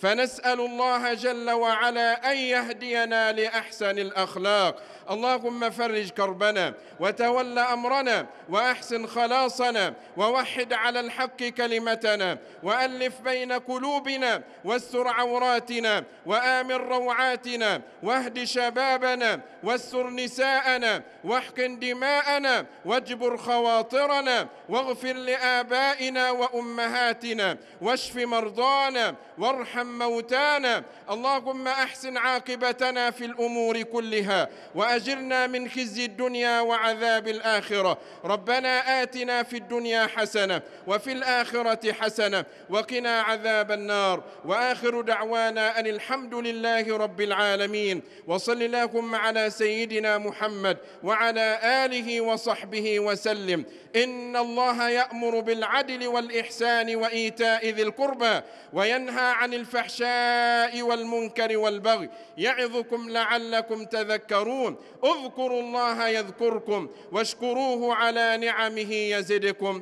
فنسأل الله جل وعلا أن يهدينا لأحسن الأخلاق اللهم فرج كربنا وتول أمرنا وأحسن خلاصنا ووحد على الحق كلمتنا وألف بين قلوبنا واستر عوراتنا وآمن روعاتنا واهد شبابنا واستر نساءنا واحقن دماءنا واجبر خواطرنا واغفر لآبائنا وأمهاتنا واشف مرضانا وارحم وارحم موتانا اللهم احسن عاقبتنا في الامور كلها واجرنا من خزي الدنيا وعذاب الاخره ربنا اتنا في الدنيا حسنه وفي الاخره حسنه وقنا عذاب النار واخر دعوانا ان الحمد لله رب العالمين وصل لكم على سيدنا محمد وعلى اله وصحبه وسلم ان الله يامر بالعدل والاحسان وايتاء ذي القربى وينهى عن الفحشاء والفحشاء والمنكر والبغي يعظكم لعلكم تذكرون اذكروا الله يذكركم واشكروه على نعمه يزدكم